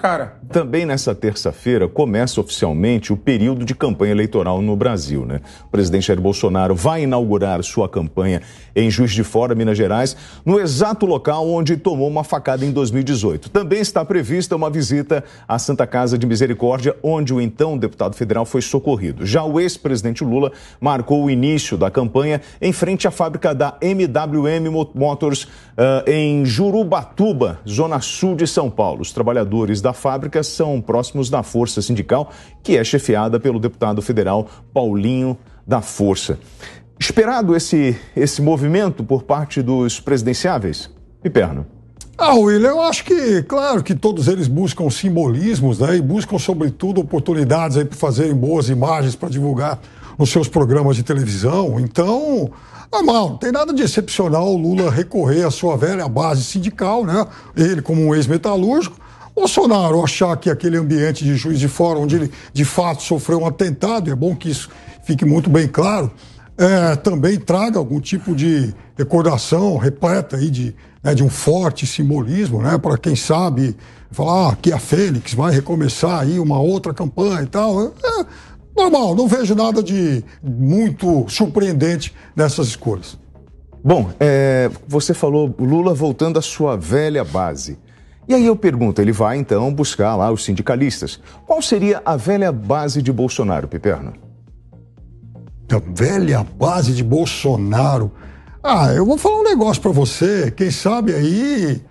cara. Também nessa terça-feira começa oficialmente o período de campanha eleitoral no Brasil, né? O presidente Jair Bolsonaro vai inaugurar sua campanha em Juiz de Fora, Minas Gerais, no exato local onde tomou uma facada em 2018. Também está prevista uma visita à Santa Casa de Misericórdia, onde o então deputado federal foi socorrido. Já o ex-presidente Lula marcou o início da campanha em frente à fábrica da MWM Motors uh, em Jurubatuba, zona sul de São Paulo. Os trabalhadores da fábrica são próximos da Força Sindical, que é chefiada pelo deputado federal Paulinho da Força. Esperado esse, esse movimento por parte dos presidenciáveis? Piperno. Ah, Will, eu acho que, claro, que todos eles buscam simbolismos, né? E buscam, sobretudo, oportunidades aí para fazerem boas imagens para divulgar nos seus programas de televisão. Então, normal, não tem nada de excepcional o Lula recorrer à sua velha base sindical, né? Ele, como um ex-metalúrgico, Bolsonaro achar que aquele ambiente de juiz de fora, onde ele de fato sofreu um atentado, é bom que isso fique muito bem claro, é, também traga algum tipo de recordação repleta aí de, né, de um forte simbolismo, né, para quem sabe falar ah, que a Fênix vai recomeçar aí uma outra campanha e tal. É, é, normal, não vejo nada de muito surpreendente nessas escolhas. Bom, é, você falou Lula voltando à sua velha base. E aí eu pergunto, ele vai então buscar lá os sindicalistas. Qual seria a velha base de Bolsonaro, Piperno? A velha base de Bolsonaro. Ah, eu vou falar um negócio para você. Quem sabe aí,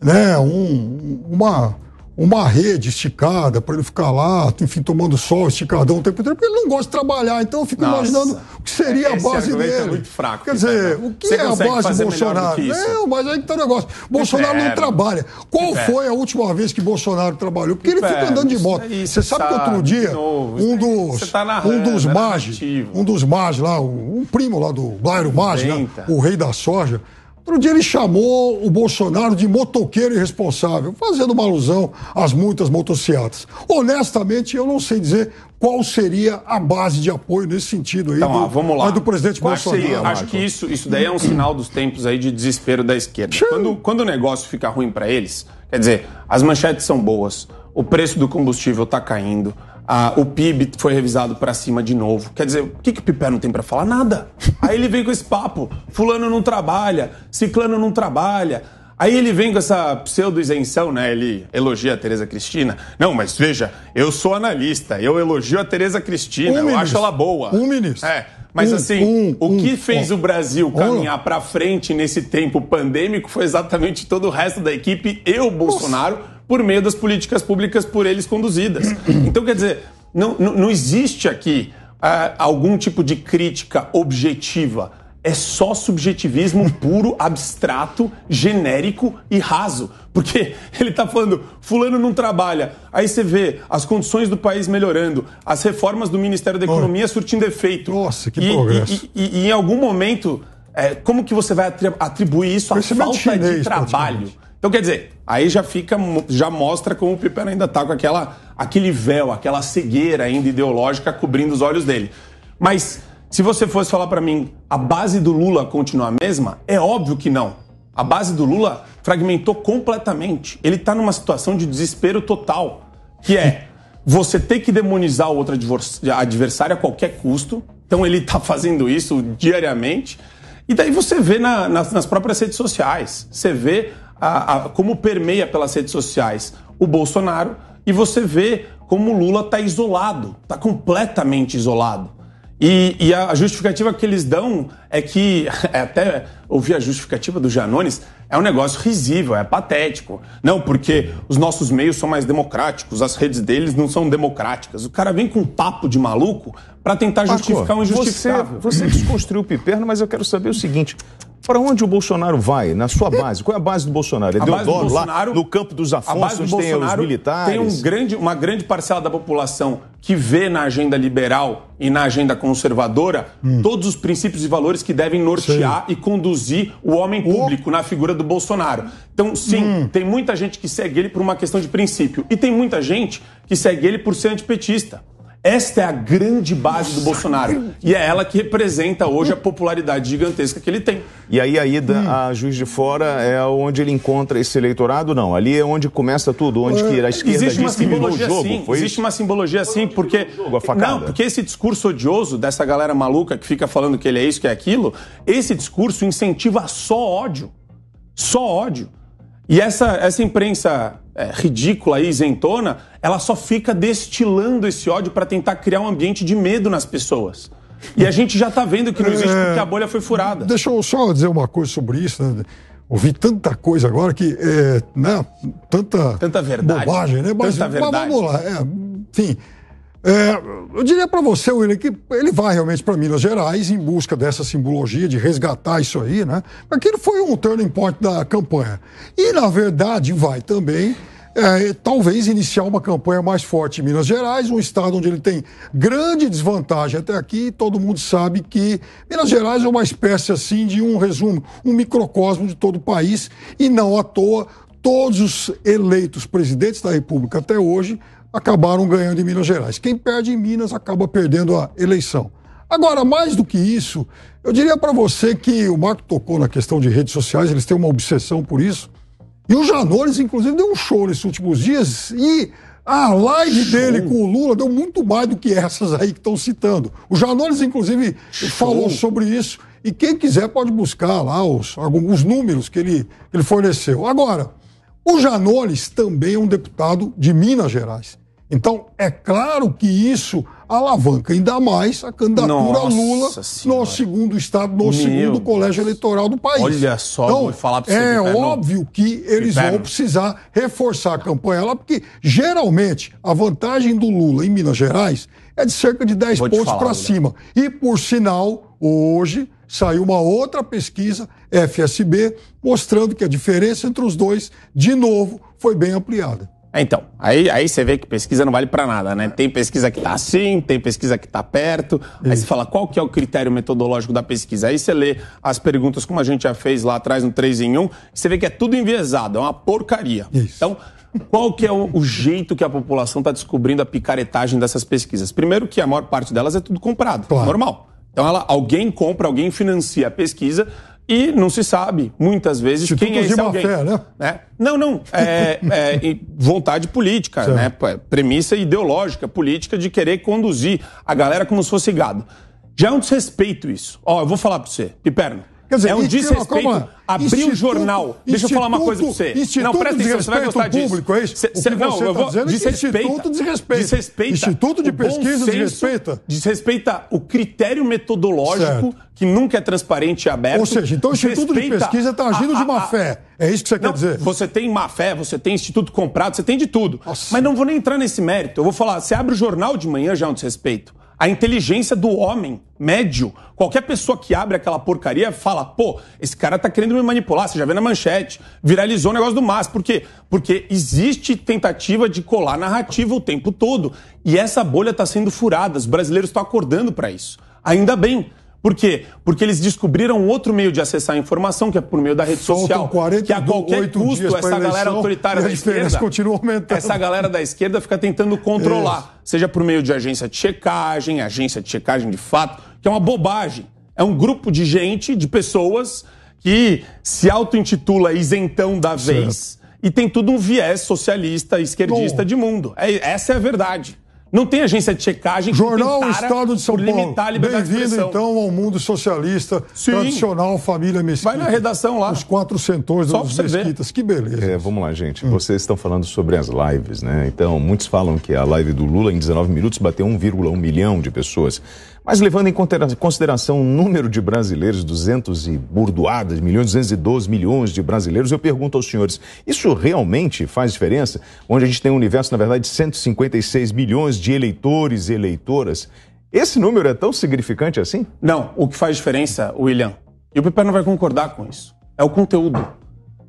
né, um, uma uma rede esticada para ele ficar lá, enfim, tomando sol, esticadão o tempo inteiro, porque ele não gosta de trabalhar. Então eu fico Nossa. imaginando o que seria Esse a base é dele. É muito fraco, Quer dizer, o que Você é a base de Bolsonaro? É, mas aí que tá o negócio. Bolsonaro não trabalha. Qual Inferno. foi a última vez que Bolsonaro trabalhou? Porque ele fica andando de moto. isso, Você sabe tá que outro dia, tá um dos, tá um dos mages, um dos mages lá, um, primo lá do Bairro Mage, né? o rei da soja, Outro dia ele chamou o Bolsonaro de motoqueiro irresponsável, fazendo uma alusão às muitas motocicletas. Honestamente, eu não sei dizer qual seria a base de apoio nesse sentido aí então, do, ó, ah, vamos lá. do presidente Qual Bolsonaro. Seria, Acho que isso, isso daí é um sinal dos tempos aí de desespero da esquerda. Quando, quando o negócio fica ruim para eles, quer dizer, as manchetes são boas, o preço do combustível está caindo, ah, o PIB foi revisado para cima de novo. Quer dizer, o que, que o Piper não tem para falar? Nada. Aí ele vem com esse papo: Fulano não trabalha, Ciclano não trabalha. Aí ele vem com essa pseudo-isenção, né? Ele elogia a Tereza Cristina. Não, mas veja, eu sou analista, eu elogio a Tereza Cristina, um eu ministro. acho ela boa. Um ministro. É. Mas um, assim, um, o que fez o Brasil caminhar para frente nesse tempo pandêmico foi exatamente todo o resto da equipe e o Bolsonaro. Nossa por meio das políticas públicas por eles conduzidas. Então, quer dizer, não, não, não existe aqui uh, algum tipo de crítica objetiva. É só subjetivismo puro, abstrato, genérico e raso. Porque ele está falando, fulano não trabalha. Aí você vê as condições do país melhorando, as reformas do Ministério da Economia surtindo efeito. Nossa, que e, progresso. E, e, e em algum momento, é, como que você vai atribuir isso à falta chinês, de trabalho? Então, quer dizer, aí já fica, já mostra como o Piper ainda está com aquela, aquele véu, aquela cegueira ainda ideológica cobrindo os olhos dele. Mas se você fosse falar para mim, a base do Lula continua a mesma? É óbvio que não. A base do Lula fragmentou completamente. Ele está numa situação de desespero total, que é você ter que demonizar o outra adversária a qualquer custo. Então ele está fazendo isso diariamente. E daí você vê na, nas, nas próprias redes sociais, você vê a, a, como permeia pelas redes sociais o Bolsonaro e você vê como o Lula está isolado, está completamente isolado. E, e, a justificativa que eles dão é que, é até ouvir a justificativa do Janones, é um negócio risível, é patético. Não, porque os nossos meios são mais democráticos, as redes deles não são democráticas. O cara vem com um papo de maluco para tentar justificar um injustificável. Você, você desconstruiu o piperno, mas eu quero saber o seguinte: para onde o Bolsonaro vai? Na sua base? Qual é a base do Bolsonaro? Ele a deu dólar lá no campo dos Afonsos, do tem os militares. Tem um grande, uma grande parcela da população que vê na agenda liberal e na agenda conservadora hum. todos os princípios e valores que devem nortear sim. e conduzir o homem público na figura do Bolsonaro. Então, sim, hum. tem muita gente que segue ele por uma questão de princípio. E tem muita gente que segue ele por ser antipetista. Esta é a grande base do Bolsonaro. E é ela que representa hoje a popularidade gigantesca que ele tem. E aí a ida hum. a Juiz de Fora é onde ele encontra esse eleitorado? Não, ali é onde começa tudo, onde que a esquerda existe uma simbologia jogo, assim, Existe isso? uma simbologia assim, porque... Jogo, não, porque esse discurso odioso dessa galera maluca que fica falando que ele é isso, que é aquilo, esse discurso incentiva só ódio. Só ódio. E essa, essa imprensa é, ridícula e isentona, ela só fica destilando esse ódio para tentar criar um ambiente de medo nas pessoas. E a gente já está vendo que não existe é... porque a bolha foi furada. Deixa eu só dizer uma coisa sobre isso. Né? Ouvi tanta coisa agora que, é, né, tanta, tanta verdade, bobagem, né? Mas, tanta verdade. mas vamos lá, é, enfim, é, eu diria para você, William, que ele vai realmente para Minas Gerais em busca dessa simbologia, de resgatar isso aí, né? Aquilo foi um turning point da campanha. E, na verdade, vai também. É, talvez iniciar uma campanha mais forte em Minas Gerais, um estado onde ele tem grande desvantagem até aqui. Todo mundo sabe que Minas Gerais é uma espécie assim de um resumo, um microcosmo de todo o país, e não à toa todos os eleitos presidentes da República até hoje acabaram ganhando em Minas Gerais. Quem perde em Minas acaba perdendo a eleição. Agora, mais do que isso, eu diria para você que o Marco tocou na questão de redes sociais, eles têm uma obsessão por isso. E o Janones, inclusive, deu um show nesses últimos dias e a live show. dele com o Lula deu muito mais do que essas aí que estão citando. O Janones, inclusive, show. falou sobre isso. E quem quiser pode buscar lá os, alguns números que ele, ele forneceu. Agora, o Janones também é um deputado de Minas Gerais. Então, é claro que isso alavanca ainda mais a candidatura Nossa Lula senhora. no segundo estado, no Meu segundo Deus. colégio eleitoral do país. Olha só, então, vou falar para você. É óbvio que eles vão precisar reforçar a campanha lá, porque geralmente a vantagem do Lula em Minas Gerais é de cerca de 10 vou pontos para cima. E por sinal, hoje saiu uma outra pesquisa FSB mostrando que a diferença entre os dois de novo foi bem ampliada. É, então, aí, aí você vê que pesquisa não vale para nada, né? Tem pesquisa que tá assim, tem pesquisa que tá perto. Isso. Aí você fala qual que é o critério metodológico da pesquisa. Aí você lê as perguntas como a gente já fez lá atrás no 3 em 1, você vê que é tudo enviesado, é uma porcaria. Isso. Então, qual que é o, o jeito que a população está descobrindo a picaretagem dessas pesquisas? Primeiro que a maior parte delas é tudo comprado, claro. normal. Então ela, alguém compra, alguém financia a pesquisa e não se sabe, muitas vezes, Instituto quem é esse alguém. Fé, né? né? Não, não. É, é, vontade política, né? É premissa ideológica, política de querer conduzir a galera como se fosse gado. Já é um desrespeito isso. Ó, eu vou falar para você, Piperno. Quer dizer, é um desrespeito abrir o jornal. Deixa eu falar uma coisa pra você. Instituto não, presta atenção, você vai gostar público, disso. É isso? Cê, não, você eu tá vou, dizendo desrespeita, Instituto desrespeita. desrespeita. Instituto de pesquisa desrespeita. Desrespeita o critério metodológico certo. que nunca é transparente e aberto. Ou seja, então o Instituto de Pesquisa está agindo a, a, de má fé. É isso que você não, quer dizer? Você tem má fé, você tem instituto comprado, você tem de tudo. Nossa. Mas não vou nem entrar nesse mérito. Eu vou falar, você abre o jornal de manhã já é um desrespeito a inteligência do homem médio. Qualquer pessoa que abre aquela porcaria fala: pô, esse cara tá querendo me manipular. Você já vê na manchete. Viralizou o negócio do MAS. Por quê? Porque existe tentativa de colar narrativa o tempo todo. E essa bolha está sendo furada. Os brasileiros estão acordando para isso. Ainda bem. Por quê? Porque eles descobriram outro meio de acessar a informação, que é por meio da rede social. que a qualquer custo, essa galera autoritária da esquerda. Continua aumentando. Essa galera da esquerda fica tentando controlar. Isso. Seja por meio de agência de checagem, agência de checagem de fato, que é uma bobagem. É um grupo de gente, de pessoas, que se auto-intitula isentão da vez. E tem tudo um viés socialista, esquerdista Bom. de mundo. É, essa é a verdade. Não tem agência de checagem. Jornal o Estado de São Paulo. Bem-vindo, então, ao mundo socialista Sim. tradicional, família mesquita. Vai na redação lá. Os quatro centões Só mesquitas. Ver. Que beleza. É, vamos lá, gente. Hum. Vocês estão falando sobre as lives, né? Então, muitos falam que a live do Lula, em 19 minutos, bateu 1,1 milhão de pessoas. Mas levando em consideração o número de brasileiros, 200 e burdoadas, milhões, 212 milhões de brasileiros, eu pergunto aos senhores, isso realmente faz diferença? Onde a gente tem um universo, na verdade, de 156 milhões de eleitores e eleitoras, esse número é tão significante assim? Não, o que faz diferença, William, e o Piper não vai concordar com isso, é o conteúdo.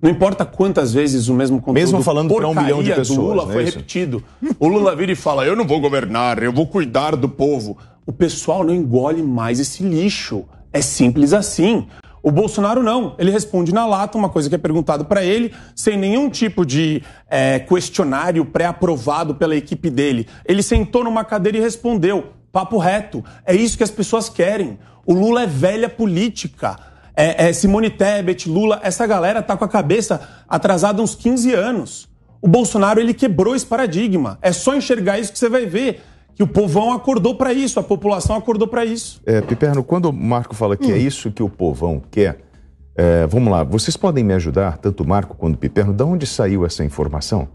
Não importa quantas vezes o mesmo conteúdo. Mesmo falando para um milhão de pessoas. Lula né, foi isso? repetido. O Lula vira e fala: eu não vou governar, eu vou cuidar do povo. O pessoal não engole mais esse lixo. É simples assim. O Bolsonaro não. Ele responde na lata uma coisa que é perguntado para ele, sem nenhum tipo de é, questionário pré-aprovado pela equipe dele. Ele sentou numa cadeira e respondeu. Papo reto. É isso que as pessoas querem. O Lula é velha política é, é Simone Tebet, Lula, essa galera tá com a cabeça atrasada uns 15 anos. O Bolsonaro ele quebrou esse paradigma. É só enxergar isso que você vai ver que o povão acordou para isso, a população acordou para isso. É, Piperno, quando o Marco fala que é hum. é isso que o povão quer, é, vamos lá, vocês podem me ajudar, tanto o Marco quanto o Piperno, de onde saiu essa informação?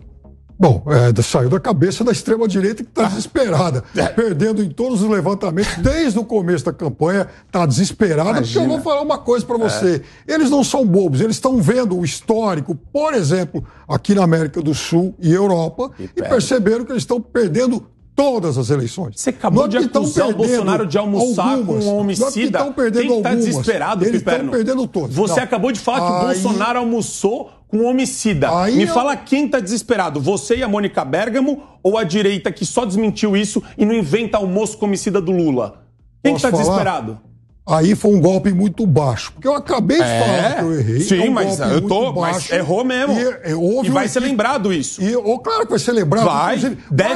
Bom, é, saiu da cabeça da extrema-direita que está ah. desesperada, é. perdendo em todos os levantamentos, desde o começo da campanha, está desesperada, porque eu vou falar uma coisa para é. você. É. Eles não são bobos, eles estão vendo o histórico, por exemplo, aqui na América do Sul e Europa, e, e perceberam que eles estão perdendo todas as eleições. Você acabou é de acusar o Bolsonaro de almoçar algumas. com um homicida. Nós que perdendo Quem está desesperado, Eles estão perdendo todos. Você não. acabou de falar Aí... que o Bolsonaro almoçou com homicida. Aí Me eu... fala quem tá desesperado, você e a Mônica Bergamo ou a direita que só desmentiu isso e não inventa almoço com homicida do Lula? Quem que tá falar? desesperado? Aí foi um golpe muito baixo. Porque eu acabei de é, falar que eu errei. Sim, é um mas eu tô. Baixo, mas errou mesmo. E, é, e, e vai um... ser lembrado isso. E, oh, claro que vai ser lembrado. Vai, vai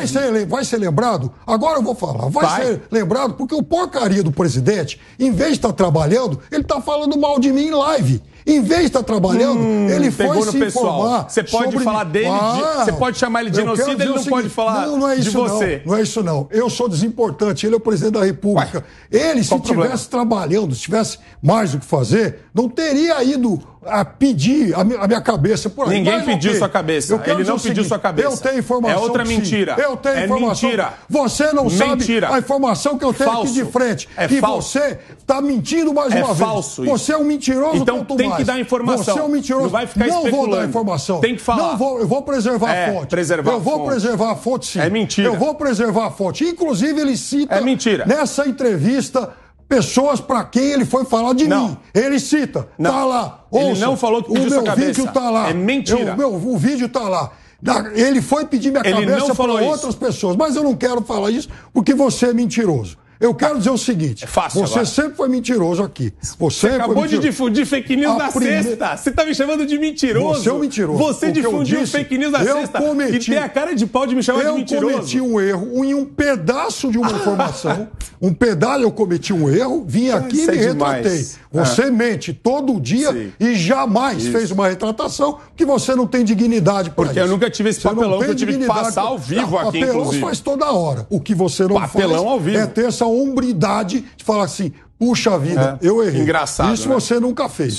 ser, vai, ser, lembrado. Agora eu vou falar. Vai, vai, ser lembrado porque o porcaria do presidente, em vez de estar tá trabalhando, ele está falando mal de mim em live. Em vez de estar tá trabalhando, hum, ele foi se pessoal. informar. Você pode sobre... falar dele, ah, você pode chamar ele de genocida, ele não seguinte, pode falar não, não é de você. Não, não, é isso não. Eu sou desimportante, ele é o presidente da República. Ué, ele, se estivesse trabalhando, se tivesse mais o que fazer, não teria ido a pedir a minha cabeça por Ninguém pediu sua cabeça. Ele não pediu sua cabeça. Eu tenho informação. É outra mentira. Eu tenho é informação. Mentira. Você não mentira. sabe a informação que eu tenho falso. aqui de frente. É e falso. você está mentindo mais é uma falso vez. Isso. Você é um mentiroso. Então tem mais. que dar informação. Você é um mentiroso. Não vai ficar não vou dar informação. Tem que falar. Não vou, eu vou preservar é, a fonte. Preservar eu vou fonte. preservar a fonte, sim. É mentira. Eu vou preservar a fonte. Inclusive, ele cita é mentira. nessa entrevista pessoas para quem ele foi falar de não. mim. Ele cita, não. tá lá. Ouça, ele não falou que pediu o meu sua vídeo tá lá. É mentira. Eu, meu, o vídeo tá lá. Ele foi pedir minha ele cabeça para outras pessoas, mas eu não quero falar isso porque você é mentiroso. Eu quero dizer o seguinte: é fácil, você agora. sempre foi mentiroso aqui. Você, você acabou de difundir fake news a na prime... sexta. Você está me chamando de mentiroso. Você é um mentiroso. Você o difundiu disse, fake news na eu sexta. Cometi, e tem a cara de pau de me chamar de mentiroso. Eu cometi um erro em um pedaço de uma informação. um pedalho eu cometi um erro, vim ah, aqui e me é retratei. Ah. Você mente todo dia Sim. e jamais isso. fez uma retratação que você não tem dignidade para Porque isso. eu nunca tive esse papelão que eu tive que passar ao vivo aqui, papelão inclusive. Papelão faz toda hora. O que você não papelão faz ao vivo. é ter essa essa hombridade de falar assim, puxa vida, é. eu errei. Engraçado. Isso né? você nunca fez.